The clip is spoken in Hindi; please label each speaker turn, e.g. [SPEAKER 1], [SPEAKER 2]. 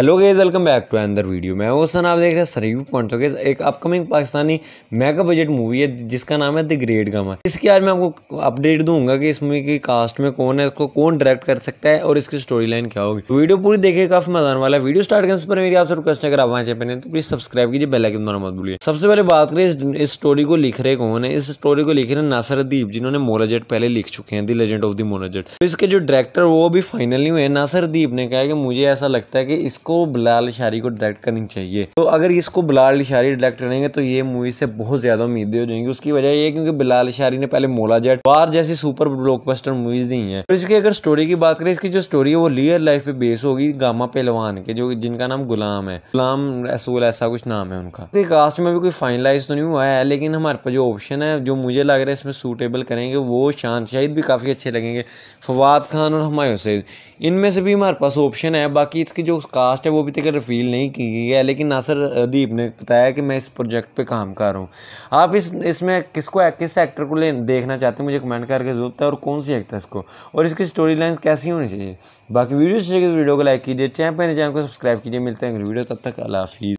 [SPEAKER 1] hello guys welcome back to another video मैं सन आप देख रहे हैं सरयूब पॉइंट के एक upcoming Pakistani mega budget movie है जिसका नाम है द ग्रेट गमा इसकी आज मैं आपको अपडेट दूंगा कि इस मूवी की कास्ट में कौन है इसको कौन डायरेक्ट कर सकता है और इसकी स्टोरी लाइन क्या होगी तो वीडियो पूरी देखिए काफी मजा आने वाला है वीडियो स्टार्ट करने पर मेरी आपसे रिक्वेस्ट अगर आप वहाँ पहले तो प्लीज सब्सक्राइब कीजिए बेल द्वारा मत भूलिए सबसे पहले बात करें इस स्टोरी को लिख रहे कौन है इस स्टोरी को लिख रहे हैं नासरदीप जिन्होंने मोराजेट पहले लिख चुके हैं the legend of the Maula Jatt तो इसके जो डायरेक्टर वो भी फाइनल नहीं हुए नासरदीप ने कहा कि मुझे ऐसा लगता है कि इसको इसको बिलाल इशारी को डायरेक्ट करनी चाहिए तो अगर इसको बिलाल इशारी डायरेक्ट करेंगे तो ये मूवी से बहुत ज़्यादा उम्मीदें हो जाएंगी उसकी वजह ये क्योंकि बिलाल इशारी ने पहले मोला जेट बार जैसी सुपर ब्लॉकबस्टर मूवीज दी है और इसकी अगर स्टोरी की बात करें इसकी जो स्टोरी है वो रियल लाइफ पे बेस होगी गामा पहलवान के जो जिनका नाम गुलाम है गुलाम रसूल ऐसा कुछ नाम है उनका कास्ट में भी कोई फाइनलाइज तो नहीं हुआ है लेकिन हमारे पास जो ऑप्शन है जो मुझे लग रहा है इसमें सूटेबल करेंगे वो शान शाहिद भी काफ़ी अच्छे लगेंगे फवाद खान और हमायूं सैद इनमें से भी हमारे पास ऑप्शन है बाकी इसकी जो कास्ट लास्ट है वो अभी तक रिफील नहीं की गई है लेकिन नासर अदीप ने बताया कि मैं इस प्रोजेक्ट पे काम कर रहा हूँ आप इस इसमें किसको किस एक्टर को ले देखना चाहते हैं मुझे कमेंट करके जरूरत है और कौन सी एक्टर इसको और इसकी स्टोरी लाइन कैसी होनी चाहिए बाकी वीडियो इस वीडियो को लाइक कीजिए चैनल पर चैनल को सब्सक्राइब कीजिए मिलते हैं वीडियो तब तक अला हाफिज़